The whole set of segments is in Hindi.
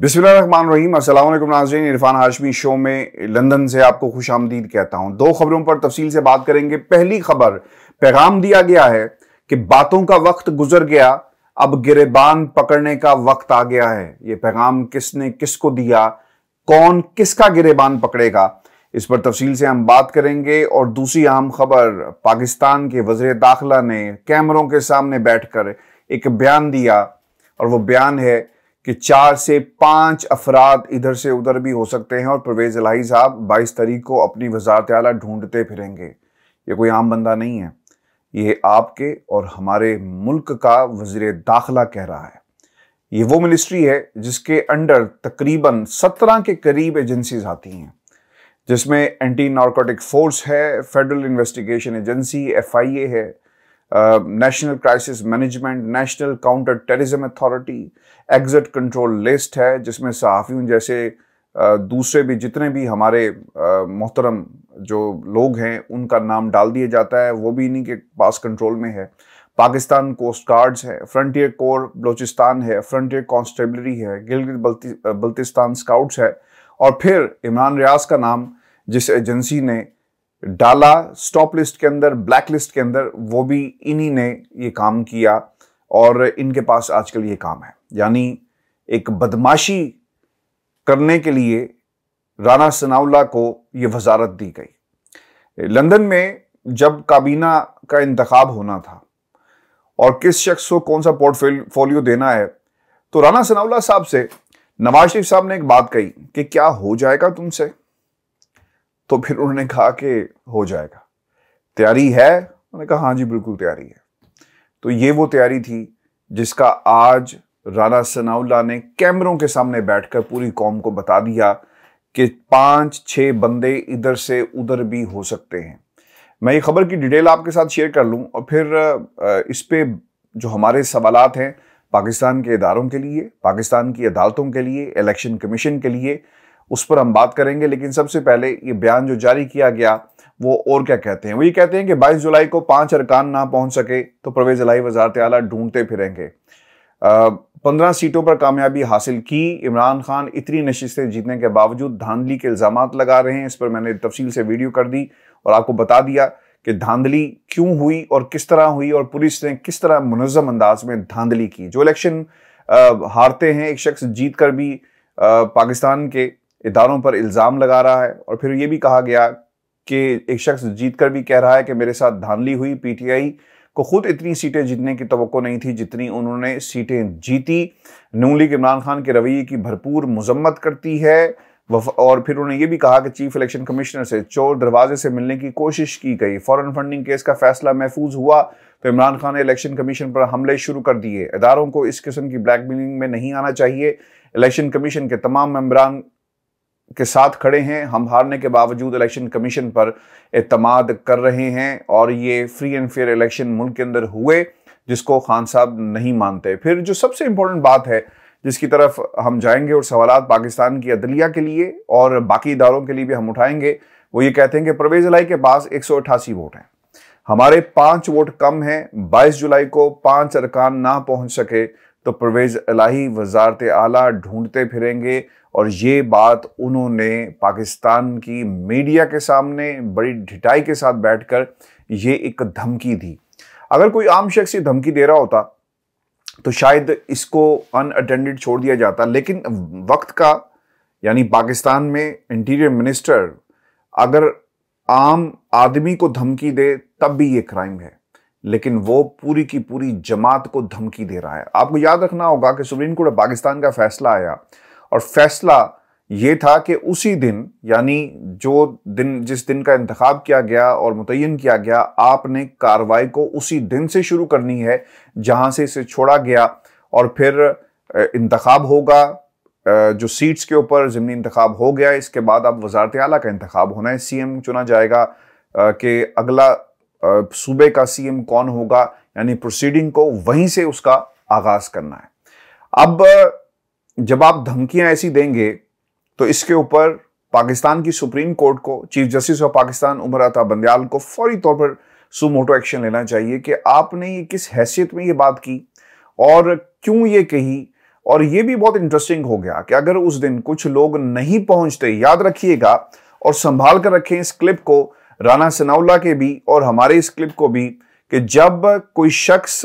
बिस्मिल्लाम असलम नाजरीन इरफान हाशमी शो में लंदन से आपको खुश आमदीद कहता हूँ दो खबरों पर तफसील से बात करेंगे पहली खबर पैगाम दिया गया है कि बातों का वक्त गुजर गया अब गिरेबान पकड़ने का वक्त आ गया है ये पैगाम किसने किसको दिया कौन किसका गिरेबान पकड़ेगा इस पर तफसील से हम बात करेंगे और दूसरी अहम खबर पाकिस्तान के वजर दाखिला ने कैमरों के सामने बैठकर एक बयान दिया और वो बयान है कि चार से पांच अफराद इधर से उधर भी हो सकते हैं और परवेज अलाई साहब बाईस तारीख को अपनी वजारत आला ढूंढते फिरेंगे ये कोई आम बंदा नहीं है ये आपके और हमारे मुल्क का वजीर दाखिला कह रहा है ये वो मिनिस्ट्री है जिसके अंडर तकरीबन सत्रह के करीब एजेंसीज आती हैं जिसमें एंटी नारकोटिक फोर्स है federal investigation agency F I A है national crisis management national counter terrorism authority exit control list है जिसमें सहाफ़ियों जैसे uh, दूसरे भी जितने भी हमारे uh, मोहतरम जो लोग हैं उनका नाम डाल दिया जाता है वो भी इन्हीं के पास कंट्रोल में है पाकिस्तान कोस्ट गार्ड्स है फ्रंटियर कोर बलोचिस्तान है फ्रंटियर कॉन्स्टेबलरी है गिलगित बल्ति, बल्तिस्तान स्काउट्स है और फिर इमरान रियाज का नाम जिस एजेंसी ने डाला स्टॉप लिस्ट के अंदर ब्लैक लिस्ट के अंदर वो भी इन्हीं ने ये काम किया और इनके पास आजकल ये काम है यानी एक बदमाशी करने के लिए राना सनाउल्ला को ये वजारत दी गई लंदन में जब काबीना का इंतखब होना था और किस शख्स को कौन सा पोर्टफोलियो देना है तो राना सनाउल्ला साहब से नवाज शरीफ साहब ने एक बात कही कि क्या हो जाएगा तुमसे तो फिर उन्होंने कहा कि हो जाएगा तैयारी है उन्होंने कहा हाँ जी बिल्कुल तैयारी है तो ये वो तैयारी थी जिसका आज राना सनाउल्ला ने कैमरों के सामने बैठकर पूरी कौम को बता दिया कि पांच छह बंदे इधर से उधर भी हो सकते हैं मैं ये खबर की डिटेल आपके साथ शेयर कर लूं और फिर इस पे जो हमारे सवाल हैं पाकिस्तान के इदारों के लिए पाकिस्तान की अदालतों के लिए इलेक्शन कमीशन के लिए उस पर हम बात करेंगे लेकिन सबसे पहले ये बयान जो जारी किया गया वो और क्या कहते हैं वो ये कहते हैं कि 22 जुलाई को पांच अरकान ना पहुंच सके तो परवेज अलाई वजारत आला ढूंढते फिरेंगे पंद्रह सीटों पर कामयाबी हासिल की इमरान खान इतनी नशस्तें जीतने के बावजूद धांधली के इल्ज़ाम लगा रहे हैं इस पर मैंने तफसील से वीडियो कर दी और आपको बता दिया कि धांधली क्यों हुई और किस तरह हुई और पुलिस ने किस तरह मुनज़म अंदाज में धांधली की जो इलेक्शन हारते हैं एक शख्स जीत कर भी आ, पाकिस्तान के इदारों पर इल्ज़ाम लगा रहा है और फिर ये भी कहा गया कि एक शख्स जीत कर भी कह रहा है कि मेरे साथ धांधली हुई पीटीआई को खुद इतनी सीटें जीतने की तो नहीं थी जितनी उन्होंने सीटें जीती नून लीग इमरान खान के रवैये की भरपूर मजम्मत करती है और फिर उन्होंने ये भी कहा कि चीफ इलेक्शन कमिश्नर से चोर दरवाजे से मिलने की कोशिश की गई फॉरेन फंडिंग केस का फैसला महफूज हुआ तो इमरान खान ने इलेक्शन कमीशन पर हमले शुरू कर दिए इदारों को इस किस्म की ब्लैकमेलिंग में नहीं आना चाहिए इलेक्शन कमीशन के तमाम मेम्बरान के साथ खड़े हैं हम हारने के बावजूद इलेक्शन कमीशन पर अतमाद कर रहे हैं और ये फ्री एंड फेयर इलेक्शन मुल्क के अंदर हुए जिसको खान साहब नहीं मानते फिर जो सबसे इम्पोर्टेंट बात है जिसकी तरफ हम जाएंगे और सवाल पाकिस्तान की अदलिया के लिए और बाकी इदारों के लिए भी हम उठाएंगे वो ये कहते हैं कि परवेज अलाई के पास एक वोट हैं हमारे पाँच वोट कम हैं बाईस जुलाई को पाँच अरकान ना पहुंच सके तो परवेज़ अलाही वजारत आला ढूंढते फिरेंगे और ये बात उन्होंने पाकिस्तान की मीडिया के सामने बड़ी ढिटाई के साथ बैठकर ये एक धमकी दी अगर कोई आम शख्स ये धमकी दे रहा होता तो शायद इसको अनअटेंडेड छोड़ दिया जाता लेकिन वक्त का यानी पाकिस्तान में इंटीरियर मिनिस्टर अगर आम आदमी को धमकी दे तब भी ये क्राइम है लेकिन वो पूरी की पूरी जमात को धमकी दे रहा है आपको याद रखना होगा कि सुप्रीम कोर्ट ऑफ पाकिस्तान का फैसला आया और फैसला ये था कि उसी दिन यानी जो दिन जिस दिन का इंतखब किया गया और मुतन किया गया आपने कार्रवाई को उसी दिन से शुरू करनी है जहां से इसे छोड़ा गया और फिर इंतखब होगा जो सीट्स के ऊपर ज़मनी इंतखब हो गया इसके बाद अब वजारत आला का इंतखब होना है सी एम चुना जाएगा कि अगला सूबे का सीएम कौन होगा यानी प्रोसीडिंग को वहीं से उसका आगाज करना है अब जब आप धमकियां ऐसी देंगे तो इसके ऊपर पाकिस्तान की सुप्रीम कोर्ट को chief justice of Pakistan Umar Ata Bandial को फौरी तौर पर सुमोटो एक्शन लेना चाहिए कि आपने ये किस हैसियत में ये बात की और क्यों ये कही और ये भी बहुत इंटरेस्टिंग हो गया कि अगर उस दिन कुछ लोग नहीं पहुंचते याद रखिएगा और संभाल कर रखें इस क्लिप को राना सनाउल्ला के भी और हमारे इस क्लिप को भी कि जब कोई शख्स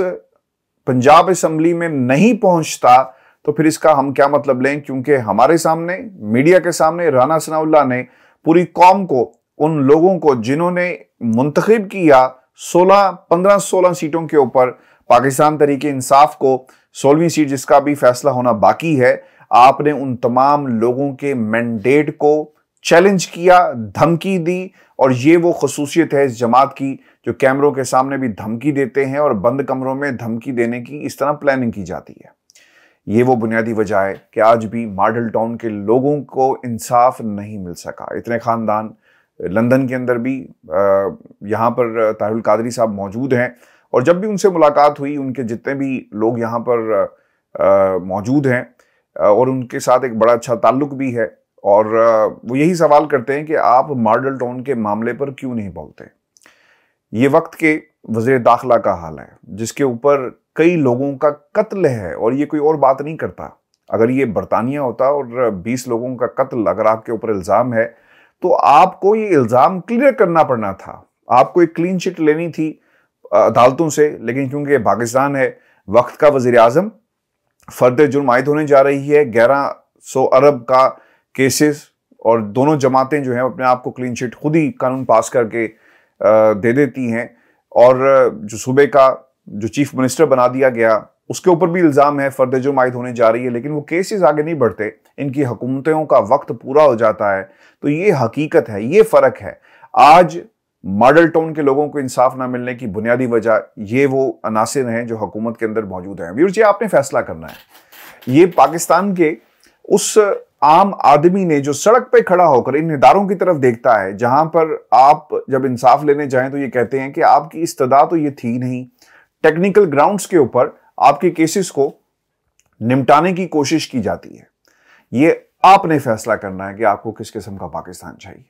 पंजाब असम्बली में नहीं पहुंचता तो फिर इसका हम क्या मतलब लें क्योंकि हमारे सामने मीडिया के सामने राना सनाउल्ला ने पूरी कौम को उन लोगों को जिन्होंने मुंतखब किया 16 15 16 सीटों के ऊपर पाकिस्तान तरीके इंसाफ को सोलहवीं सीट जिसका भी फैसला होना बाकी है आपने उन तमाम लोगों के मैंडेट को चैलेंज किया धमकी दी और ये वो खसूसियत है इस जमात की जो कैमरों के सामने भी धमकी देते हैं और बंद कमरों में धमकी देने की इस तरह प्लानिंग की जाती है ये वो बुनियादी वजह है कि आज भी मॉडल टाउन के लोगों को इंसाफ नहीं मिल सका इतने ख़ानदान लंदन के अंदर भी यहाँ पर ताहुल कादरी साहब मौजूद हैं और जब भी उनसे मुलाकात हुई उनके जितने भी लोग यहाँ पर मौजूद हैं और उनके साथ एक बड़ा अच्छा ताल्लुक भी है और वो यही सवाल करते हैं कि आप मॉडल टाउन के मामले पर क्यों नहीं बोलते ये वक्त के वजे दाखिला का हाल है जिसके ऊपर कई लोगों का कत्ल है और ये कोई और बात नहीं करता अगर ये बरतानिया होता और 20 लोगों का कत्ल अगर आपके ऊपर इल्ज़ाम है तो आपको ये इल्ज़ाम क्लियर करना पड़ना था आपको एक क्लीन चिट लेनी थी अदालतों से लेकिन क्योंकि पाकिस्तान है वक्त का वजीर अजम फर्द जुर्म आयद होने जा रही है ग्यारह सौ अरब का केसेस और दोनों जमातें जो हैं अपने आप को क्लीन चिट खुद ही कानून पास करके दे देती हैं और जो सूबे का जो चीफ मिनिस्टर बना दिया गया उसके ऊपर भी इल्ज़ाम है फर्द जो मायद होने जा रही है लेकिन वो केसेस आगे नहीं बढ़ते इनकी हुकूमतों का वक्त पूरा हो जाता है तो ये हकीकत है ये फ़र्क है आज मॉडल टाउन के लोगों को इंसाफ ना मिलने की बुनियादी वजह ये वो अनासर हैं जो हुकूमत के अंदर मौजूद हैं व्यूर जी आपने फैसला करना है ये पाकिस्तान के उस आम आदमी ने जो सड़क पे खड़ा होकर इन इदारों की तरफ देखता है जहां पर आप जब इंसाफ लेने जाएं तो ये कहते हैं कि आपकी इस्तदा तो ये थी नहीं टेक्निकल ग्राउंड्स के ऊपर आपके केसेस को निपटाने की कोशिश की जाती है ये आपने फैसला करना है कि आपको किस किस्म का पाकिस्तान चाहिए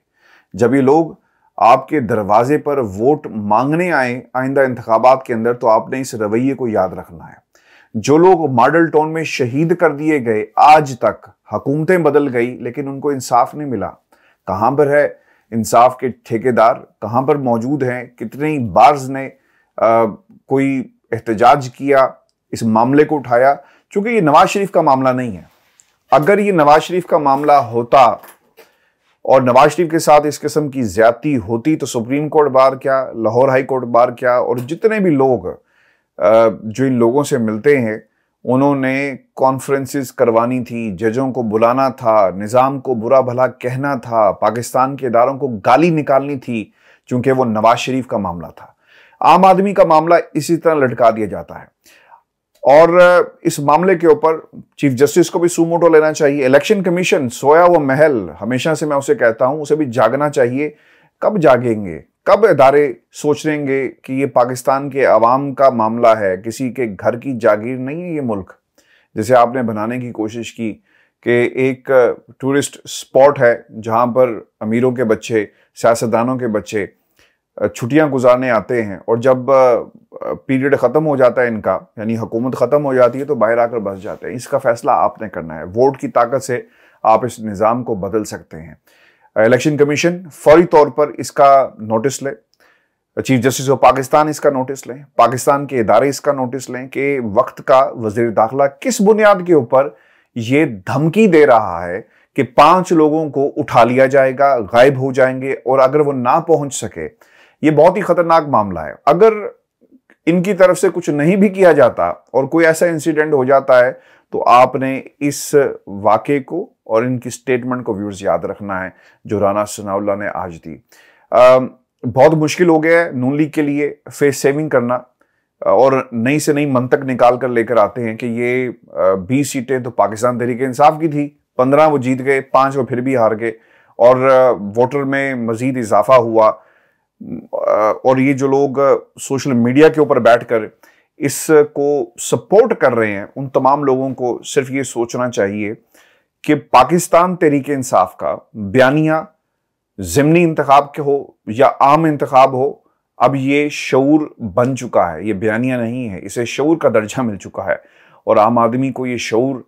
जब ये लोग आपके दरवाजे पर वोट मांगने आए आइंदा इंतबात के अंदर तो आपने इस रवैये को याद रखना है जो लोग मॉडल टाउन में शहीद कर दिए गए आज तक हकूमतें बदल गई लेकिन उनको इंसाफ नहीं मिला कहाँ पर है इंसाफ के ठेकेदार कहाँ पर मौजूद हैं कितने बार्ज ने आ, कोई एहतजाज किया इस मामले को उठाया चूंकि ये नवाज शरीफ का मामला नहीं है अगर ये नवाज शरीफ का मामला होता और नवाज शरीफ के साथ इस किस्म की ज्यादती होती तो सुप्रीम कोर्ट बार क्या लाहौर हाई कोर्ट बार क्या और जितने भी लोग जो इन लोगों से मिलते हैं उन्होंने कॉन्फ्रेंसेस करवानी थी जजों को बुलाना था निज़ाम को बुरा भला कहना था पाकिस्तान के इदारों को गाली निकालनी थी चूंकि वो नवाज शरीफ का मामला था आम आदमी का मामला इसी तरह लटका दिया जाता है और इस मामले के ऊपर चीफ जस्टिस को भी सुमोटो लेना चाहिए इलेक्शन कमीशन सोया व महल हमेशा से मैं उसे कहता हूं उसे भी जागना चाहिए कब जागेंगे कब इदारे सोच लेंगे कि ये पाकिस्तान के आवाम का मामला है किसी के घर की जागीर नहीं है ये मुल्क जैसे आपने बनाने की कोशिश की कि एक टूरिस्ट स्पॉट है जहाँ पर अमीरों के बच्चे सियासतदानों के बच्चे छुट्टियाँ गुजारने आते हैं और जब पीरियड ख़त्म हो जाता है इनका यानी हुकूमत ख़त्म हो जाती है तो बाहर आकर बस जाते हैं इसका फ़ैसला आपने करना है वोट की ताकत से आप इस निज़ाम को बदल सकते हैं इलेक्शन कमीशन फौरी तौर पर इसका नोटिस ले चीफ जस्टिस ऑफ पाकिस्तान इसका नोटिस लें पाकिस्तान के इदारे इसका नोटिस लें कि वक्त का वजीर दाखिला किस बुनियाद के ऊपर ये धमकी दे रहा है कि पांच लोगों को उठा लिया जाएगा गायब हो जाएंगे और अगर वो ना पहुंच सके ये बहुत ही खतरनाक मामला है अगर इनकी तरफ से कुछ नहीं भी किया जाता और कोई ऐसा इंसिडेंट हो जाता है तो आपने इस वाक्य को और इनकी स्टेटमेंट को व्यूर्स याद रखना है जो राना सनाउल्ला ने आज दी आ, बहुत मुश्किल हो गया है नून लीग के लिए फेस सेविंग करना और नई से नई मंतक निकाल कर लेकर आते हैं कि ये बीस सीटें तो पाकिस्तान तरीके इंसाफ की थी पंद्रह वो जीत गए पाँच वो फिर भी हार गए और वोटर में मजीद इजाफा हुआ और ये जो लोग सोशल मीडिया के ऊपर बैठ कर इसको सपोर्ट कर रहे हैं उन तमाम लोगों को सिर्फ ये सोचना चाहिए कि पाकिस्तान तरीके इंसाफ का बयानिया ज़मनी इंतखब के हो या आम इंतखब हो अब ये शूर बन चुका है ये बयानिया नहीं है इसे शूर का दर्जा मिल चुका है और आम आदमी को ये शूर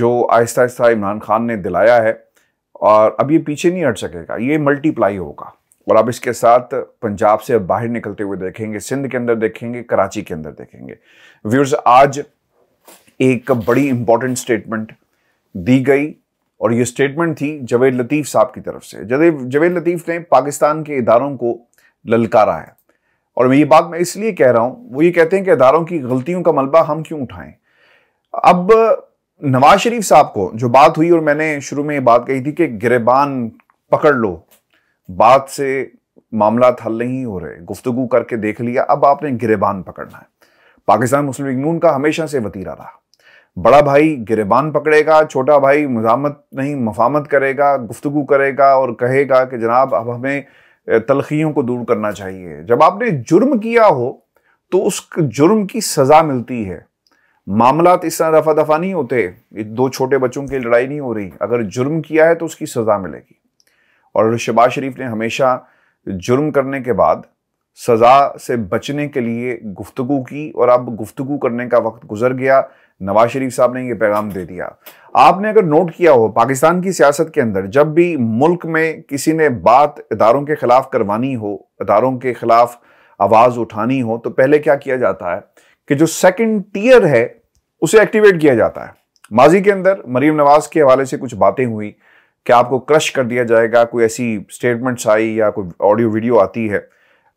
जो आहिस्ता आहिस्ता इमरान खान ने दिलाया है और अब ये पीछे नहीं हट सकेगा ये मल्टीप्लाई होगा और अब इसके साथ पंजाब से बाहर निकलते हुए देखेंगे सिंध के अंदर देखेंगे कराची के अंदर देखेंगे व्यूर्स आज एक बड़ी इंपॉर्टेंट स्टेटमेंट दी गई और ये स्टेटमेंट थी जवेद लतीफ़ साहब की तरफ से जवेद लतीफ़ ने पाकिस्तान के इदारों को ललकारा है और मैं ये बात मैं इसलिए कह रहा हूँ वो ये कहते हैं कि इदारों की गलतियों का मलबा हम क्यों उठाएं अब नवाज शरीफ साहब को जो बात हुई और मैंने शुरू में ये बात कही थी कि गिरबान पकड़ लो बात से मामला हल नहीं हो रहे गुफ्तगु करके देख लिया अब आपने गिरेबान पकड़ना है पाकिस्तान मुस्लिम लीग नून का हमेशा से वतीरा रहा बड़ा भाई गिरबान पकड़ेगा छोटा भाई मजामत नहीं मफामत करेगा गुफ्तु करेगा और कहेगा कि जनाब अब हमें तलखियों को दूर करना चाहिए जब आपने जुर्म किया हो तो उस जुर्म की सज़ा मिलती है मामला इस तरह दफा दफा नहीं होते दो छोटे बच्चों की लड़ाई नहीं हो रही अगर जुर्म किया है तो उसकी सज़ा मिलेगी और शबाज शरीफ ने हमेशा जुर्म करने के बाद सज़ा से बचने के लिए गुफ्तु की और अब गुफ्तु करने का वक्त गुजर गया नवाज शरीफ साहब ने ये पैगाम दे दिया आपने अगर नोट किया हो पाकिस्तान की सियासत के अंदर जब भी मुल्क में किसी ने बात इदारों के खिलाफ करवानी हो इदारों के खिलाफ आवाज़ उठानी हो तो पहले क्या किया जाता है कि जो सेकंड टीयर है उसे एक्टिवेट किया जाता है माजी के अंदर मरीम नवाज के हवाले से कुछ बातें हुई कि आपको क्रश कर दिया जाएगा कोई ऐसी स्टेटमेंट्स आई या कोई ऑडियो वीडियो आती है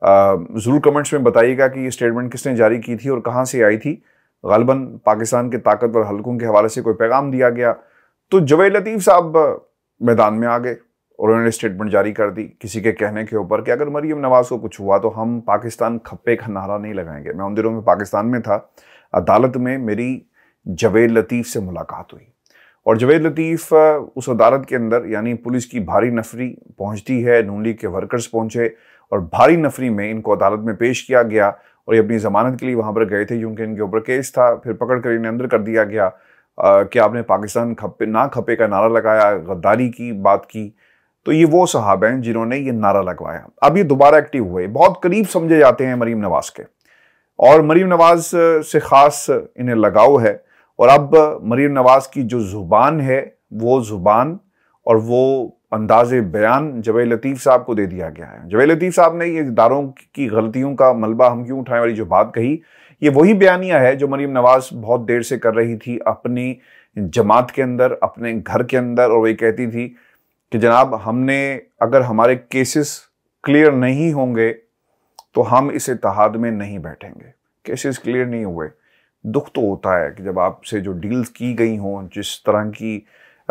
ज़रूर कमेंट्स में बताइएगा कि ये स्टेटमेंट किसने जारी की थी और कहाँ से आई थी गलबन पाकिस्तान के ताकतवर हलकों के हवाले से कोई पैगाम दिया गया तो जवेद लतीफ़ साहब मैदान में आ गए और उन्होंने स्टेटमेंट जारी कर दी किसी के कहने के ऊपर कि अगर मरीम नवाज़ को कुछ हुआ तो हम पाकिस्तान खप्पे का नारा नहीं लगाएंगे मैं उन दिनों में पाकिस्तान में था अदालत में मेरी जवेद लतीफ़ से मुलाकात हुई और जवेद लतीफ़ उस अदालत के अंदर यानी पुलिस की भारी नफरी पहुंचती है नून लीग के वर्कर्स पहुंचे और भारी नफरी में इनको अदालत में पेश किया गया और ये अपनी ज़मानत के लिए वहाँ पर गए थे क्योंकि इनके ऊपर केस था फिर पकड़ कर इन्हें अंदर कर दिया गया कि आपने पाकिस्तान खपे ना खपे का नारा लगाया गद्दारी की बात की तो ये वो साहब हैं जिन्होंने ये नारा लगवाया अब ये दोबारा एक्टिव हुए बहुत करीब समझे जाते हैं मरीम नवाज़ के और मरीम नवाज़ से ख़ास इन्हें लगाव है और अब मरीम नवाज़ की जो ज़ुबान है वो ज़ुबान और वो अंदाज बयान जवेद लतीफ़ साहब को दे दिया गया है जवेद लतीफ़ साहब ने ये इदारों की गलतियों का मलबा हम क्यों उठाएं वाली जो बात कही ये वही बयानिया है जो मरीम नवाज़ बहुत देर से कर रही थी अपनी जमात के अंदर अपने घर के अंदर और वही कहती थी कि जनाब हमने अगर हमारे केसेस क्लियर नहीं होंगे तो हम इस इतिहाद में नहीं बैठेंगे केसेस क्लियर नहीं हुए दुख तो होता है कि जब आपसे जो डील्स की गई हों जिस तरह की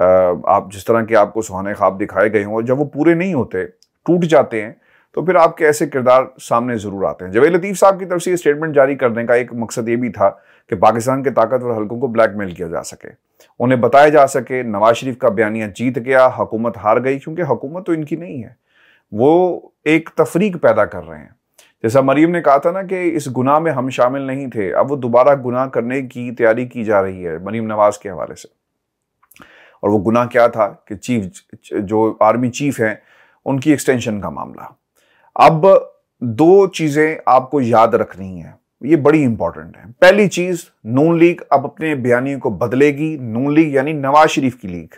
आप जिस तरह के आपको सुहाने ख्वाब दिखाए गए हों और जब वो पूरे नहीं होते टूट जाते हैं तो फिर आपके ऐसे किरदार सामने ज़रूर आते हैं जवेद लतीफ़ साहब की तरफ से ये स्टेटमेंट जारी करने का एक मकसद ये भी था कि पाकिस्तान के ताकतवर हलकों को ब्लैकमेल किया जा सके उन्हें बताया जा सके नवाज शरीफ का बयानिया जीत गया हुकूमत हार गई क्योंकि हुकूमत तो इनकी नहीं है वो एक तफरीक पैदा कर रहे हैं जैसा मरीम ने कहा था ना कि इस गुनाह में हम शामिल नहीं थे अब वो दोबारा गुनाह करने की तैयारी की जा रही है मरीम नवाज़ के हवाले से और वो गुनाह क्या था कि चीफ जो आर्मी चीफ हैं उनकी एक्सटेंशन का मामला अब दो चीज़ें आपको याद रखनी है ये बड़ी इंपॉर्टेंट है पहली चीज़ नून लीग अब अपने बयानी को बदलेगी नून लीग यानी नवाज शरीफ की लीग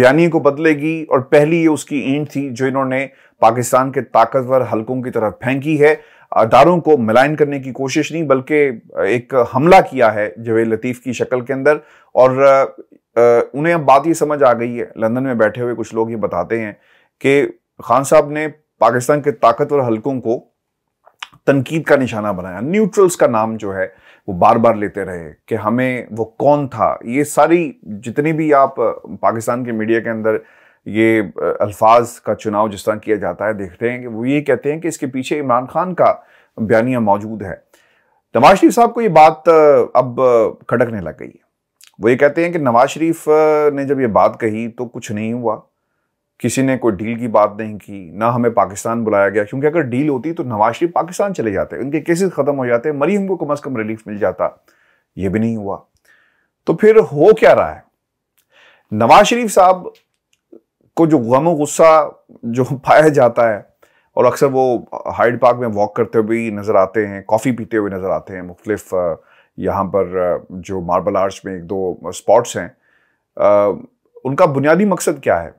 बयानी को बदलेगी और पहली ये उसकी ईंट थी जो इन्होंने पाकिस्तान के ताकतवर हलकों की तरफ फेंकी है अदारों को मिलान करने की कोशिश नहीं बल्कि एक हमला किया है जवेद लतीफ़ की शक्ल के अंदर और उन्हें अब बात ये समझ आ गई है लंदन में बैठे हुए कुछ लोग ये बताते हैं कि खान साहब ने पाकिस्तान के ताकतवर हलकों को तनकीद का निशाना बनाया न्यूट्रल्स का नाम जो है वो बार बार लेते रहे कि हमें वो कौन था ये सारी जितनी भी आप पाकिस्तान के मीडिया के अंदर ये अल्फाज का चुनाव जिस तरह किया जाता है देखते हैं कि वो ये कहते हैं कि इसके पीछे इमरान खान का बयानिया मौजूद है नवाज शरीफ साहब को ये बात अब खड़कने लग गई है वो ये कहते हैं कि नवाज शरीफ ने जब ये बात कही तो कुछ नहीं हुआ किसी ने कोई डील की बात नहीं की ना हमें पाकिस्तान बुलाया गया क्योंकि अगर डील होती तो नवाज शरीफ पाकिस्तान चले जाते उनके केसेस ख़त्म हो जाते मरी उनको कम अज़ कम रिलीफ मिल जाता ये भी नहीं हुआ तो फिर हो क्या रहा है नवाज शरीफ साहब को जो गम गुस्सा जो पाया जाता है और अक्सर वो हाइड पार्क में वॉक करते हुए नज़र आते हैं कॉफ़ी पीते हुए नज़र आते हैं मुख्तलिफ यहाँ पर जो मार्बल आर्ट्स में एक दो स्पॉट्स हैं उनका बुनियादी मकसद क्या है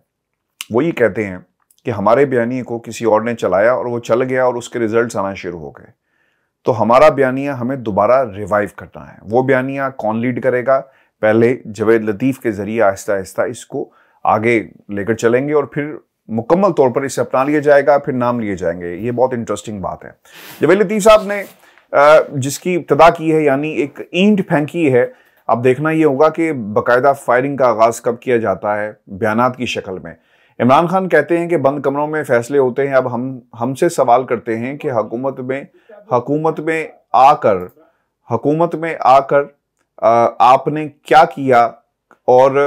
वो ये कहते हैं कि हमारे बयानी को किसी और ने चलाया और वो चल गया और उसके रिजल्ट आना शुरू हो गए तो हमारा बयानिया हमें दोबारा रिवाइव करना है वो बयानिया कौन लीड करेगा पहले जवेद लतीफ़ के ज़रिए आहिस्ता आहिस्ता इसको आगे लेकर चलेंगे और फिर मुकम्मल तौर पर इसे अपना लिया जाएगा फिर नाम लिए जाएंगे ये बहुत इंटरेस्टिंग बात है जवेल लतीफ़ साहब ने जिसकी इब्तदा की है यानी एक ईंट फेंकी है अब देखना ये होगा कि बाकायदा फायरिंग का आगाज़ कब किया जाता है बयान की शक्ल में इमरान खान कहते हैं कि बंद कमरों में फैसले होते हैं अब हम हमसे सवाल करते हैं कि हकूमत में हकूमत में आकर हकूमत में आकर आपने क्या किया और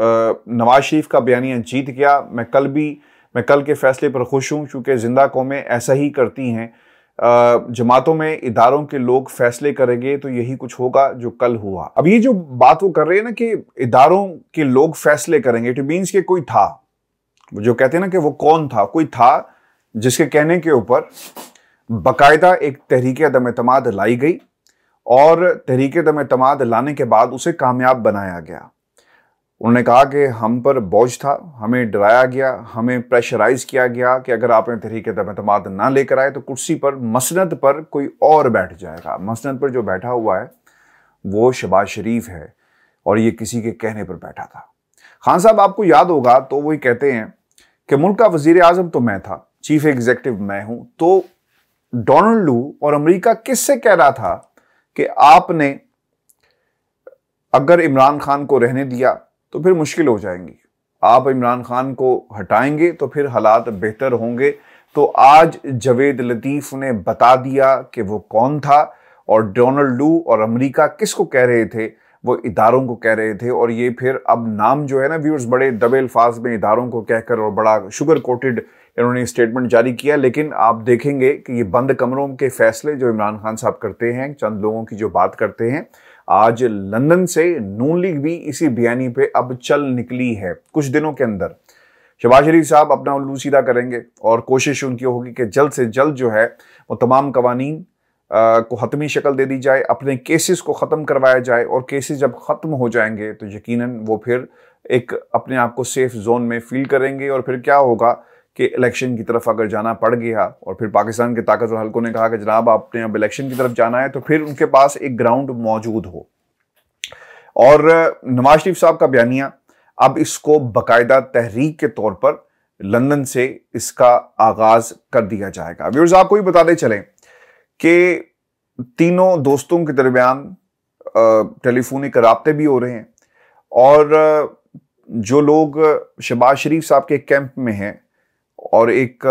नवाज शरीफ का बयानिया जीत गया मैं कल भी मैं कल के फैसले पर खुश हूँ चूँकि ज़िंदा कौमें ऐसा ही करती हैं जमातों में इदारों के लोग फैसले करेंगे तो यही कुछ होगा जो कल हुआ अब ये जो बात वो कर रहे हैं ना कि इदारों के लोग फैसले करेंगे इट मीन्स कि कोई था जो कहते हैं ना कि वो कौन था कोई था जिसके कहने के ऊपर बाकायदा एक तहरीक दम अतमाद लाई गई और तहरीक दम अतमाद लाने के बाद उसे कामयाब बनाया गया उन्होंने कहा कि हम पर बोझ था हमें डराया गया हमें प्रेशराइज किया गया कि अगर आपने तहरीक तमतमाद ना लेकर आए तो कुर्सी पर मसनत पर कोई और बैठ जाएगा मसनत पर जो बैठा हुआ है वो शबाज शरीफ है और ये किसी के कहने पर बैठा था खान साहब आपको याद होगा तो वही कहते हैं कि मुल्क का वजीर अजम तो मैं था चीफ एग्जेक्टिव मैं हूं तो डोनाल्ड लू और अमरीका किससे कह रहा था कि आपने अगर इमरान खान को रहने दिया तो फिर मुश्किल हो जाएंगी आप इमरान खान को हटाएंगे तो फिर हालात बेहतर होंगे तो आज जवेद लतीफ़ ने बता दिया कि वो कौन था और डोनाल्ड लू और अमेरिका किसको कह रहे थे वो इदारों को कह रहे थे और ये फिर अब नाम जो है ना व्यूर्स बड़े दबे अल्फाज में इदारों को कहकर और बड़ा शुगर कोटेड इन्होंने स्टेटमेंट जारी किया लेकिन आप देखेंगे कि ये बंद कमरों के फैसले जो इमरान खान साहब करते हैं चंद लोगों की जो बात करते हैं आज लंदन से नून लीग भी इसी बयानी पे अब चल निकली है कुछ दिनों के अंदर शबाज शरीफ साहब अपना उल्लू सीधा करेंगे और कोशिश उनकी होगी कि जल्द से जल्द जो है वो तमाम कवानीन को हतमी शक्ल दे दी जाए अपने केसेस को ख़त्म करवाया जाए और केसेस जब ख़त्म हो जाएंगे तो यकीनन वो फिर एक अपने आप को सेफ जोन में फील करेंगे और फिर क्या होगा कि इलेक्शन की तरफ अगर जाना पड़ गया और फिर पाकिस्तान के ताकतवर हल्कों ने कहा कि जनाब आपने अब इलेक्शन की तरफ जाना है तो फिर उनके पास एक ग्राउंड मौजूद हो और नवाज शरीफ साहब का बयानिया अब इसको बाकायदा तहरीक के तौर पर लंदन से इसका आगाज कर दिया जाएगा व्यवर्स आपको भी बताते चलें कि तीनों दोस्तों के दरमियान टेलीफोनिक रबते भी हो रहे हैं और जो लोग शबाज शरीफ साहब के कैंप में हैं और एक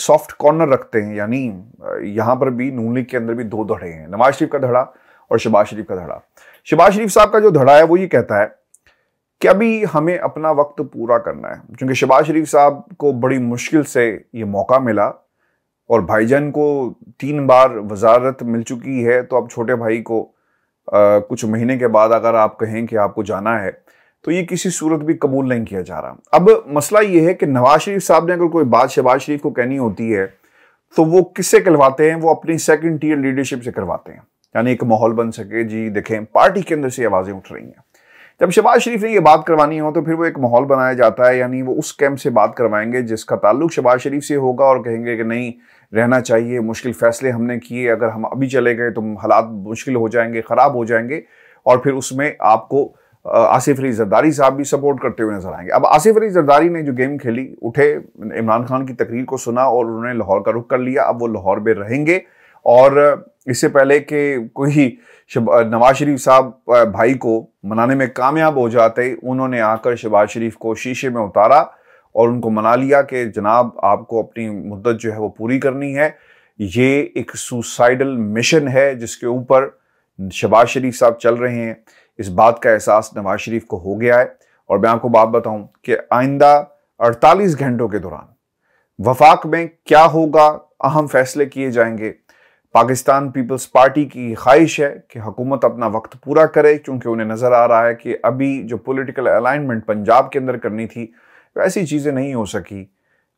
सॉफ्ट कॉर्नर रखते हैं यानी यहाँ पर भी नून लीग के अंदर भी दो धड़े हैं नवाज शरीफ का धड़ा और शबाज शरीफ का धड़ा शबाज शरीफ साहब का जो धड़ा है वो ये कहता है कि अभी हमें अपना वक्त पूरा करना है क्योंकि शबाज शरीफ साहब को बड़ी मुश्किल से ये मौका मिला और भाईजान को तीन बार वजारत मिल चुकी है तो अब छोटे भाई को आ, कुछ महीने के बाद अगर आप कहें कि आपको जाना है तो ये किसी सूरत भी कबूल नहीं किया जा रहा अब मसला ये है कि नवाज शरीफ साहब ने अगर कोई बात शहबाज शरीफ को कहनी होती है तो वो किससे करवाते हैं वो अपनी सेकंड टीयर लीडरशिप से करवाते हैं यानी एक माहौल बन सके जी देखें पार्टी के अंदर से आवाज़ें उठ रही हैं जब शहबाज शरीफ ने ये बात करवानी हो तो फिर वो एक माहौल बनाया जाता है यानी वो उस कैंप से बात करवाएंगे जिसका ताल्लुक शहबाज शरीफ से होगा और कहेंगे कि नहीं रहना चाहिए मुश्किल फैसले हमने किए अगर हम अभी चले गए तो हालात मुश्किल हो जाएंगे ख़राब हो जाएंगे और फिर उसमें आपको आसिफ अली जरदारी साहब भी सपोर्ट करते हुए नजर आएंगे अब आसिफ अली जरदारी ने जो गेम खेली उठे इमरान खान की तकरीर को सुना और उन्होंने लाहौर का रुख कर लिया अब वो लाहौर में रहेंगे और इससे पहले कि कोई नवाज शरीफ साहब भाई को मनाने में कामयाब हो जाते उन्होंने आकर शहबाज शरीफ को शीशे में उतारा और उनको मना लिया कि जनाब आपको अपनी मुद्दत जो है वो पूरी करनी है ये एक सुसाइडल मिशन है जिसके ऊपर शहबाज शरीफ साहब चल रहे हैं इस बात का एहसास नवाज शरीफ को हो गया है और मैं आपको बात बताऊं कि आइंदा 48 घंटों के दौरान वफाक में क्या होगा अहम फैसले किए जाएंगे पाकिस्तान पीपल्स पार्टी की ख्वाहिश है कि हुकूमत अपना वक्त पूरा करे क्योंकि उन्हें नज़र आ रहा है कि अभी जो पॉलिटिकल अलाइनमेंट पंजाब के अंदर करनी थी वैसी चीज़ें नहीं हो सकी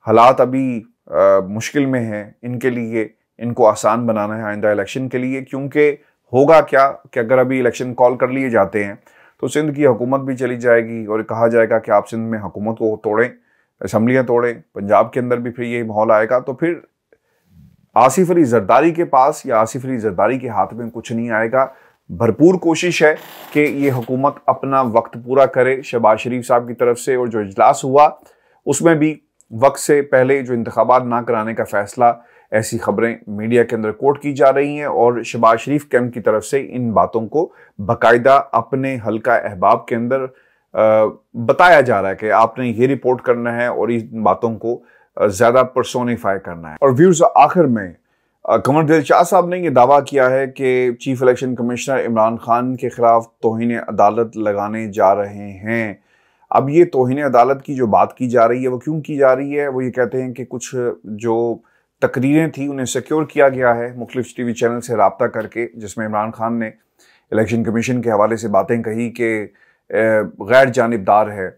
हालात अभी आ, मुश्किल में हैं इनके लिए इनको आसान बनाना है आइंदा इलेक्शन के लिए क्योंकि होगा क्या कि अगर अभी इलेक्शन कॉल कर लिए जाते हैं तो सिंध की हुकूमत भी चली जाएगी और कहा जाएगा कि आप सिंध में हुकूमत को तोड़ें असम्बलियाँ तोड़ें पंजाब के अंदर भी फिर यही माहौल आएगा तो फिर आसिफ अली जरदारी के पास या आसिफ अली जरदारी के हाथ में कुछ नहीं आएगा भरपूर कोशिश है कि ये हुकूमत अपना वक्त पूरा करे शहबाज शरीफ साहब की तरफ से और जो इजलास हुआ उसमें भी वक्त से पहले जो इंतबात ना कराने का फैसला ऐसी खबरें मीडिया के अंदर कोट की जा रही हैं और शबाज शरीफ कैम्प की तरफ से इन बातों को बाकायदा अपने हल्का अहबाब के अंदर बताया जा रहा है कि आपने ये रिपोर्ट करना है और इन बातों को ज़्यादा परसोनीफाई करना है और व्यूज़ आखिर में कंवर दिल शाह साहब ने यह दावा किया है कि chief election commissioner Imran Khan के ख़िलाफ़ तोहन अदालत लगाने जा रहे हैं अब ये तोहन अदालत की जो बात की जा रही है वो क्यों की जा रही है वो ये कहते हैं कि कुछ जो तकरीरें थी उन्हें सिक्योर किया गया है मुख्तफ टी वी चैनल से रबता करके जिसमें इमरान खान ने इलेक्शन कमीशन के हवाले से बातें कही कि गैर जानबदार है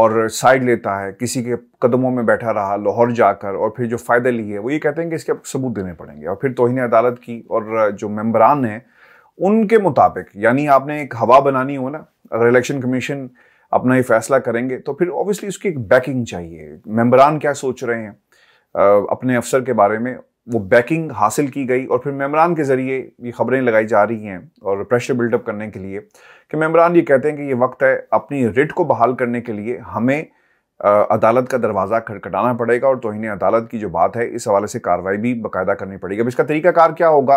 और साइड लेता है किसी के कदमों में बैठा रहा लाहौर जाकर और फिर जो फ़ायदा लिए वो ये कहते हैं कि इसके सबूत देने पड़ेंगे और फिर तोहनी अदालत की और जो मम्बरान हैं उनके मुताबिक यानी आपने एक हवा बनानी हो ना अगर इलेक्शन कमीशन अपना ये फैसला करेंगे तो फिर ऑब्वियसली उसकी एक बैकिंग चाहिए मम्बरान क्या सोच रहे हैं अपने अफसर के बारे में वो बैकिंग हासिल की गई और फिर मेमरान के ज़रिए ये खबरें लगाई जा रही हैं और प्रेशर बिल्डअप करने के लिए कि मेमरान ये कहते हैं कि ये वक्त है अपनी रिट को बहाल करने के लिए हमें अदालत का दरवाज़ा खटखटाना पड़ेगा और तोहनी अदालत की जो बात है इस हवाले से कार्रवाई भी बाकायदा करनी पड़ेगी अब इसका तरीकाकार क्या होगा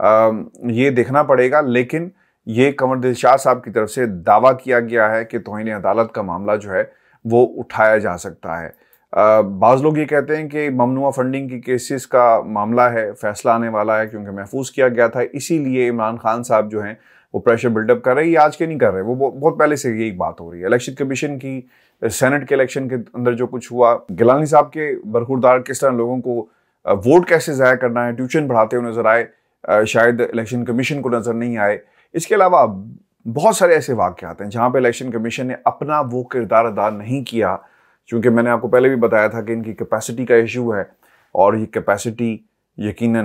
आ, ये देखना पड़ेगा लेकिन ये कंवर दिल शाह साहब की तरफ से दावा किया गया है कि तोहनी अदालत का मामला जो है वो उठाया जा सकता है बाज़ लोग ये कहते हैं कि ममनुआ फंडिंग की केसेस का मामला है फैसला आने वाला है क्योंकि महफूज किया गया था इसीलिए इमरान खान साहब जो हैं वो प्रेशर बिल्डअप कर रहे हैं ये आज के नहीं कर रहे वो बहुत पहले से यही बात हो रही है इलेक्शन कमीशन की सेनेट के इलेक्शन के अंदर जो कुछ हुआ गिलानी साहब के बरखुरदार किस तरह लोगों को वोट कैसे ज़ाया करना है ट्यूशन पढ़ाते हुए नज़र आए शायद इलेक्शन कमीशन को नज़र नहीं आए इसके अलावा बहुत सारे ऐसे वाक़ हैं जहाँ पर इलेक्शन कमीशन ने अपना वो किरदार अदा नहीं किया क्योंकि मैंने आपको पहले भी बताया था कि इनकी कैपेसिटी का इशू है और ये कैपेसिटी यकीन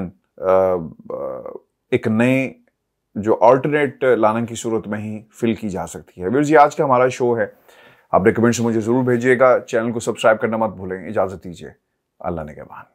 एक नए जो ऑल्टरनेट लाने की सूरत में ही फिल की जा सकती है वीर जी आज का हमारा शो है आप रिकमेंड्स मुझे ज़रूर भेजिएगा चैनल को सब्सक्राइब करना मत भूलें इजाज़त दीजिए अल्लाह ने के